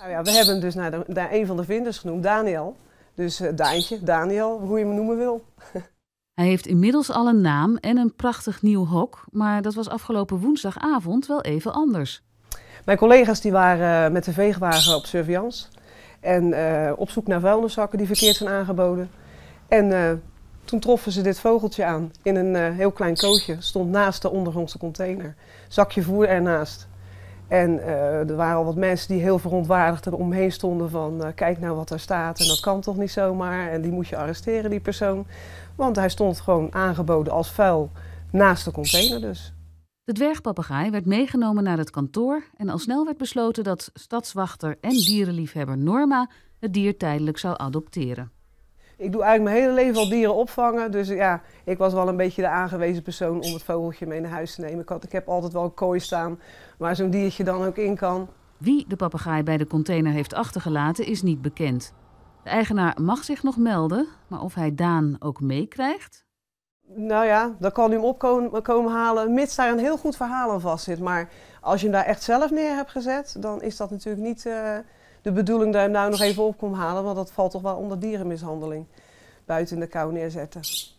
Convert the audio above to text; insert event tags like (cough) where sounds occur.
Nou ja, we hebben dus naar, een van de vinders genoemd, Daniel. Dus uh, Daantje, Daniel, hoe je hem noemen wil. (laughs) Hij heeft inmiddels al een naam en een prachtig nieuw hok, maar dat was afgelopen woensdagavond wel even anders. Mijn collega's die waren eh, met de veegwagen op surveillance en eh, op zoek naar vuilniszakken die verkeerd zijn aangeboden. En toen troffen ze dit vogeltje aan in een heel klein kootje, stond naast de ondergrondse container. Zakje voer ernaast. En eh, er waren al wat mensen die heel verontwaardigd eromheen stonden van eh, kijk nou wat daar staat en dat kan toch niet zomaar. En die moet je arresteren, die persoon. Want hij stond gewoon aangeboden als vuil naast de container dus. De dwergpapegaai werd meegenomen naar het kantoor en al snel werd besloten dat stadswachter en dierenliefhebber Norma het dier tijdelijk zou adopteren. Ik doe eigenlijk mijn hele leven al dieren opvangen. Dus ja, ik was wel een beetje de aangewezen persoon om het vogeltje mee naar huis te nemen. Ik, had, ik heb altijd wel een kooi staan waar zo'n diertje dan ook in kan. Wie de papegaai bij de container heeft achtergelaten is niet bekend. De eigenaar mag zich nog melden, maar of hij Daan ook meekrijgt? Nou ja, dan kan hij hem opkomen komen halen, mits daar een heel goed verhaal aan vastzit. Maar als je hem daar echt zelf neer hebt gezet, dan is dat natuurlijk niet... Eh, de bedoeling dat je hem nou nog even op kon halen, want dat valt toch wel onder dierenmishandeling. Buiten de kou neerzetten.